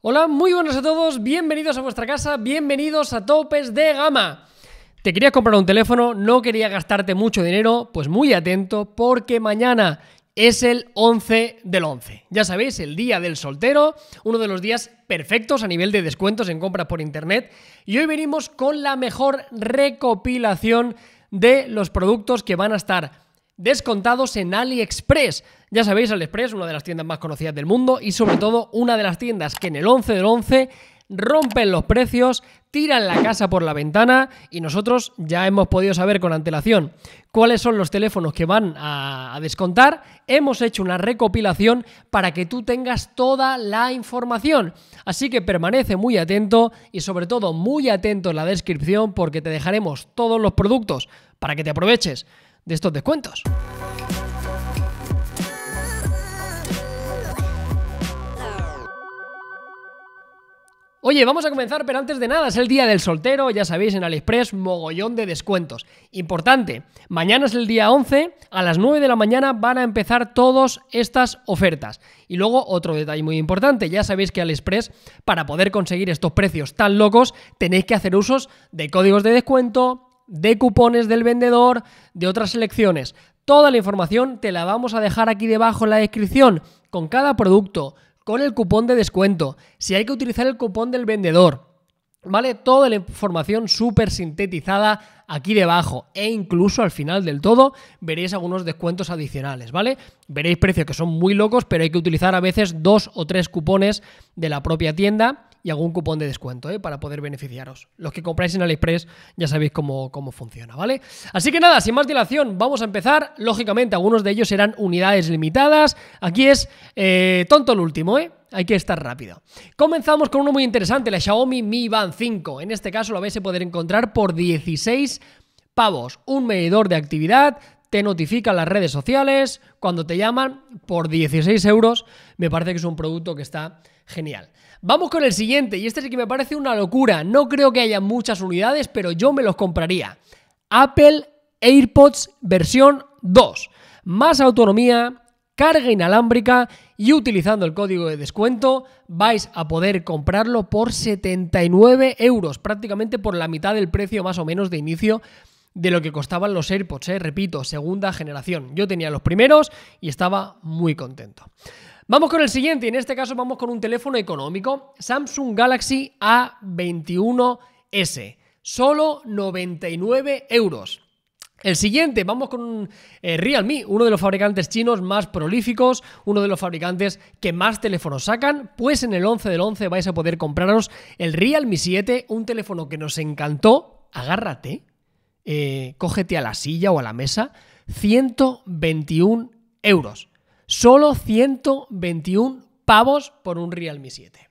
Hola, muy buenos a todos, bienvenidos a vuestra casa, bienvenidos a Topes de Gama. Te querías comprar un teléfono, no quería gastarte mucho dinero, pues muy atento porque mañana es el 11 del 11. Ya sabéis, el día del soltero, uno de los días perfectos a nivel de descuentos en compras por internet. Y hoy venimos con la mejor recopilación de los productos que van a estar descontados en AliExpress. Ya sabéis, AliExpress, una de las tiendas más conocidas del mundo y sobre todo una de las tiendas que en el 11 del 11 rompen los precios, tiran la casa por la ventana y nosotros ya hemos podido saber con antelación cuáles son los teléfonos que van a, descontar. Hemos hecho una recopilación para que tú tengas toda la información. Así que permanece muy atento y sobre todo muy atento en la descripción porque te dejaremos todos los productos para que te aproveches de estos descuentos. Oye, vamos a comenzar, pero antes de nada, es el día del soltero, ya sabéis, en AliExpress, mogollón de descuentos. Importante, mañana es el día 11, a las 9 de la mañana van a empezar todas estas ofertas. Y luego otro detalle muy importante, ya sabéis que AliExpress, para poder conseguir estos precios tan locos, tenéis que hacer usos de códigos de descuento, de cupones del vendedor, de otras selecciones. Toda la información te la vamos a dejar aquí debajo en la descripción, con cada producto, con el cupón de descuento, si hay que utilizar el cupón del vendedor, ¿vale? Toda la información súper sintetizada aquí debajo e incluso al final del todo veréis algunos descuentos adicionales, ¿vale? Veréis precios que son muy locos, pero hay que utilizar a veces dos o tres cupones de la propia tienda y algún cupón de descuento ¿eh? para poder beneficiaros. Los que compráis en AliExpress ya sabéis cómo, cómo funciona, ¿vale? Así que nada, sin más dilación, vamos a empezar. Lógicamente, algunos de ellos serán unidades limitadas. Aquí es eh, tonto el último, ¿eh? hay que estar rápido. Comenzamos con uno muy interesante, la Xiaomi Mi Band 5. En este caso lo vais a poder encontrar por 16 pavos. Un medidor de actividad, te notifica las redes sociales, cuando te llaman por 16 euros, me parece que es un producto que está Genial. Vamos con el siguiente, y este sí que me parece una locura. No creo que haya muchas unidades, pero yo me los compraría. Apple AirPods versión 2. Más autonomía, carga inalámbrica y utilizando el código de descuento vais a poder comprarlo por 79 euros, prácticamente por la mitad del precio más o menos de inicio de lo que costaban los AirPods, ¿eh? repito, segunda generación. Yo tenía los primeros y estaba muy contento. Vamos con el siguiente, y en este caso vamos con un teléfono económico, Samsung Galaxy A21S, solo 99 euros. El siguiente, vamos con un eh, Realme, uno de los fabricantes chinos más prolíficos, uno de los fabricantes que más teléfonos sacan, pues en el 11 del 11 vais a poder compraros el Realme 7, un teléfono que nos encantó, agárrate, eh, cógete a la silla o a la mesa, 121 euros. Solo 121 pavos por un Realme 7.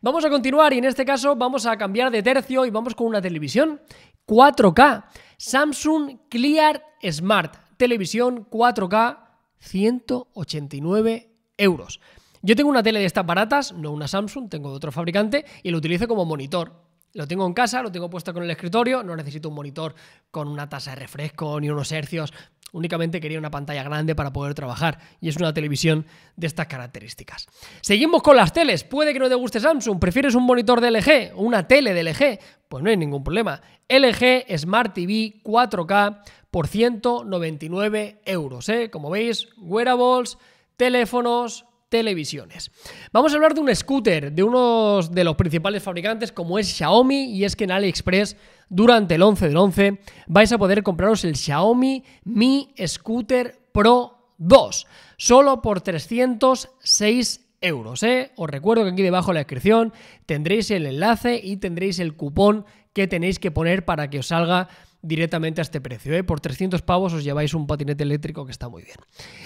Vamos a continuar y en este caso vamos a cambiar de tercio y vamos con una televisión 4K. Samsung Clear Smart. Televisión 4K, 189 euros. Yo tengo una tele de estas baratas, no una Samsung, tengo de otro fabricante, y lo utilizo como monitor. Lo tengo en casa, lo tengo puesto con el escritorio, no necesito un monitor con una tasa de refresco ni unos hercios Únicamente quería una pantalla grande para poder trabajar y es una televisión de estas características. Seguimos con las teles. Puede que no te guste Samsung, prefieres un monitor de LG o una tele de LG, pues no hay ningún problema. LG Smart TV 4K por 199 euros. ¿eh? Como veis, wearables, teléfonos, televisiones. Vamos a hablar de un scooter de uno de los principales fabricantes como es Xiaomi y es que en AliExpress durante el 11 del 11 vais a poder compraros el Xiaomi Mi Scooter Pro 2 solo por 306 euros. ¿eh? Os recuerdo que aquí debajo en la descripción tendréis el enlace y tendréis el cupón que tenéis que poner para que os salga directamente a este precio. ¿eh? Por 300 pavos os lleváis un patinete eléctrico que está muy bien.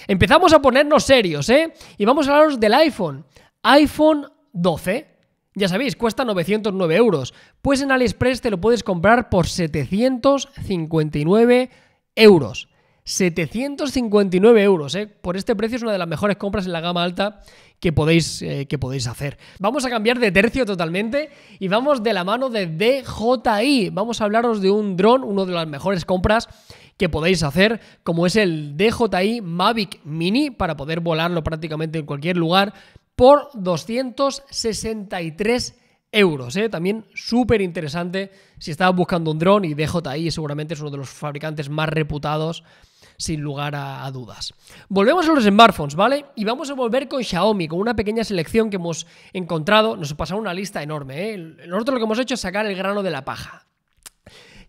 Empezamos a ponernos serios, ¿eh? Y vamos a hablaros del iPhone. iPhone 12. Ya sabéis, cuesta 909 euros. Pues en AliExpress te lo puedes comprar por 759 euros. 759 euros. ¿eh? Por este precio es una de las mejores compras en la gama alta que podéis, eh, que podéis hacer. Vamos a cambiar de tercio totalmente y vamos de la mano de DJI. Vamos a hablaros de un dron, uno de las mejores compras que podéis hacer, como es el DJI Mavic Mini, para poder volarlo prácticamente en cualquier lugar, por 263 euros. ¿eh? También súper interesante si estabas buscando un dron y DJI seguramente es uno de los fabricantes más reputados sin lugar a, dudas. Volvemos a los smartphones, ¿vale? Y vamos a volver con Xiaomi, con una pequeña selección que hemos encontrado. Nos pasado una lista enorme. ¿eh? Nosotros lo que hemos hecho es sacar el grano de la paja.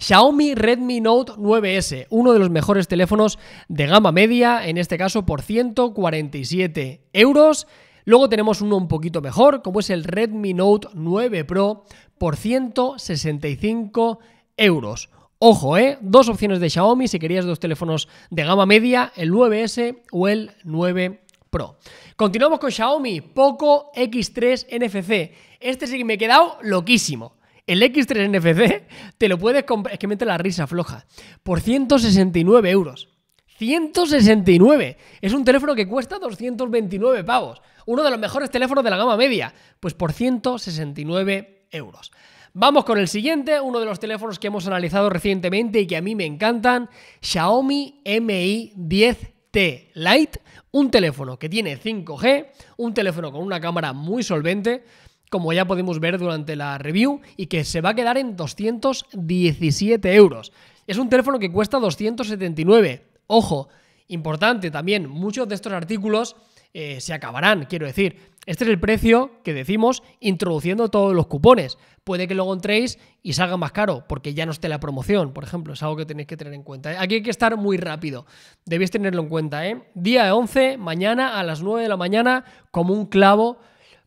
Xiaomi Redmi Note 9S, uno de los mejores teléfonos de gama media, en este caso por 147 euros. Luego tenemos uno un poquito mejor, como es el Redmi Note 9 Pro, por 165 euros Ojo, ¿eh? Dos opciones de Xiaomi si querías dos teléfonos de gama media, el 9S o el 9 Pro. Continuamos con Xiaomi Poco X3 NFC. Este sí que me he quedado loquísimo. El X3 NFC te lo puedes comprar, es que mete la risa floja, por 169 euros. 169. Es un teléfono que cuesta 229 pavos. Uno de los mejores teléfonos de la gama media. Pues por 169 euros. Vamos con el siguiente, uno de los teléfonos que hemos analizado recientemente y que a mí me encantan, Xiaomi Mi 10T Lite, un teléfono que tiene 5G, un teléfono con una cámara muy solvente, como ya podemos ver durante la review, y que se va a quedar en 217 euros. Es un teléfono que cuesta 279. Ojo, importante también, muchos de estos artículos eh, se acabarán, quiero decir. Este es el precio que decimos introduciendo todos los cupones. Puede que luego entréis y salga más caro porque ya no esté la promoción, por ejemplo. Es algo que tenéis que tener en cuenta. Aquí hay que estar muy rápido. Debéis tenerlo en cuenta. ¿eh? Día 11, mañana a las 9 de la mañana, como un clavo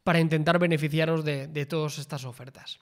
para intentar beneficiaros de, de todas estas ofertas.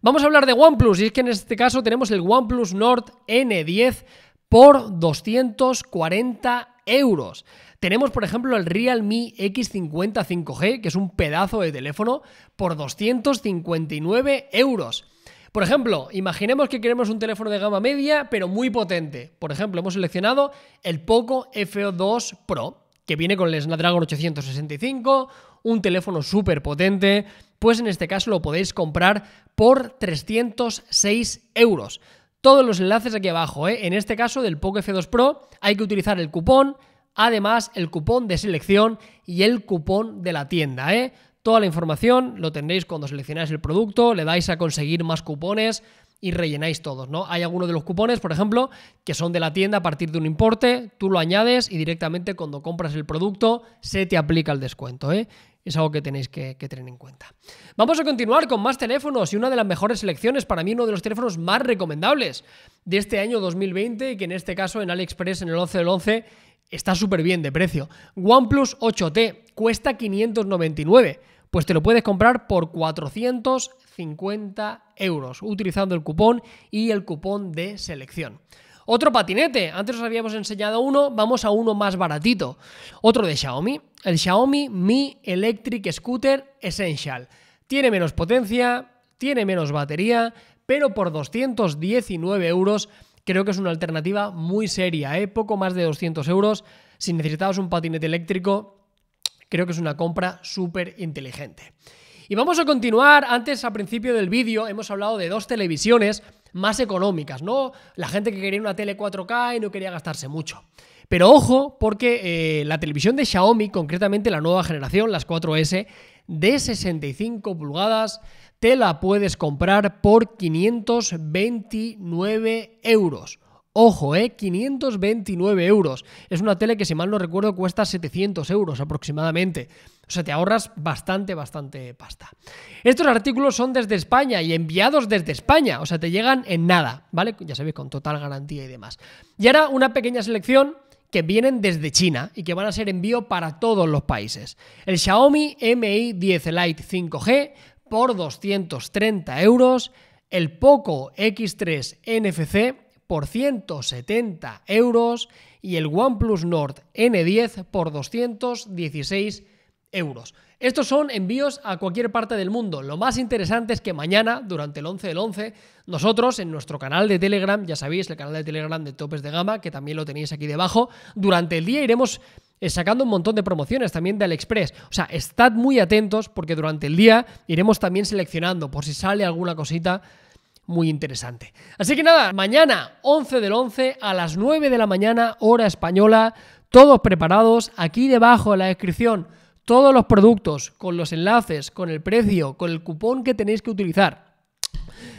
Vamos a hablar de OnePlus y es que en este caso tenemos el OnePlus Nord N10 por 240 euros. Tenemos, por ejemplo, el Realme X50 5G, que es un pedazo de teléfono, por 259 euros. Por ejemplo, imaginemos que queremos un teléfono de gama media, pero muy potente. Por ejemplo, hemos seleccionado el Poco fo 2 Pro, que viene con el Snapdragon 865, un teléfono súper potente, pues en este caso lo podéis comprar por 306 euros todos los enlaces aquí abajo. ¿eh? En este caso del Poco F2 Pro hay que utilizar el cupón, además el cupón de selección y el cupón de la tienda. ¿eh? Toda la información lo tendréis cuando seleccionáis el producto, le dais a conseguir más cupones y rellenáis todos, ¿no? Hay algunos de los cupones, por ejemplo, que son de la tienda a partir de un importe, tú lo añades y directamente cuando compras el producto se te aplica el descuento, ¿eh? es algo que tenéis que, tener en cuenta. Vamos a continuar con más teléfonos y una de las mejores selecciones, para mí uno de los teléfonos más recomendables de este año 2020 y que en este caso en AliExpress en el 11 del 11 está súper bien de precio. OnePlus 8T cuesta 599, pues te lo puedes comprar por 450 euros utilizando el cupón y el cupón de selección. Otro patinete, antes os habíamos enseñado uno, vamos a uno más baratito. Otro de Xiaomi, el Xiaomi Mi Electric Scooter Essential. Tiene menos potencia, tiene menos batería, pero por 219 euros creo que es una alternativa muy seria, ¿eh? poco más de 200 euros. Si necesitabas un patinete eléctrico, creo que es una compra súper inteligente. Y vamos a continuar, antes al principio del vídeo hemos hablado de dos televisiones más económicas, ¿no? La gente que quería una tele 4K y no quería gastarse mucho. Pero ojo, porque eh, la televisión de Xiaomi, concretamente la nueva generación, las 4S, de 65 pulgadas, te la puedes comprar por 529 euros. Ojo, ¿eh? 529 euros. Es una tele que, si mal no recuerdo, cuesta 700 euros aproximadamente. O sea, te ahorras bastante, bastante pasta. Estos artículos son desde España y enviados desde España. O sea, te llegan en nada, ¿vale? Ya sabéis, con total garantía y demás. Y ahora una pequeña selección que vienen desde China y que van a ser envío para todos los países. El Xiaomi Mi 10 Lite 5G por 230 euros. El Poco X3 NFC por 170 euros y el OnePlus Nord N10 por 216 euros. Estos son envíos a cualquier parte del mundo. Lo más interesante es que mañana, durante el 11 del 11, nosotros en nuestro canal de Telegram, ya sabéis, el canal de Telegram de Topes de Gama, que también lo tenéis aquí debajo, durante el día iremos eh, sacando un montón de promociones también de AliExpress. O sea, estad muy atentos porque durante el día iremos también seleccionando por si sale alguna cosita muy interesante. Así que nada, mañana 11 del 11 a las 9 de la mañana, hora española, todos preparados. Aquí debajo en la descripción todos los productos con los enlaces, con el precio, con el cupón que tenéis que utilizar.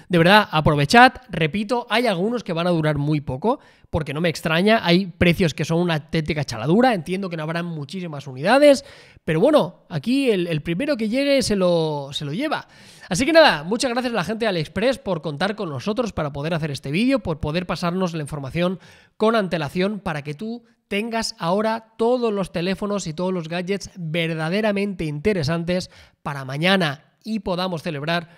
De verdad, aprovechad, repito, hay algunos que van a durar muy poco, porque no me extraña, hay precios que son una auténtica chaladura, entiendo que no habrán muchísimas unidades, pero bueno, aquí el, el primero que llegue se lo, se lo lleva. Así que nada, muchas gracias a la gente de AliExpress por contar con nosotros para poder hacer este vídeo, por poder pasarnos la información con antelación para que tú tengas ahora todos los teléfonos y todos los gadgets verdaderamente interesantes para mañana y podamos celebrar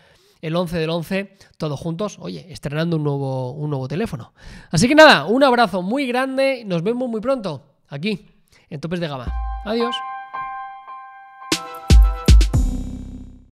el 11 del 11 todos juntos, oye, estrenando un nuevo, un nuevo teléfono. Así que nada, un abrazo muy grande, nos vemos muy pronto aquí, en Topes de Gama. Adiós.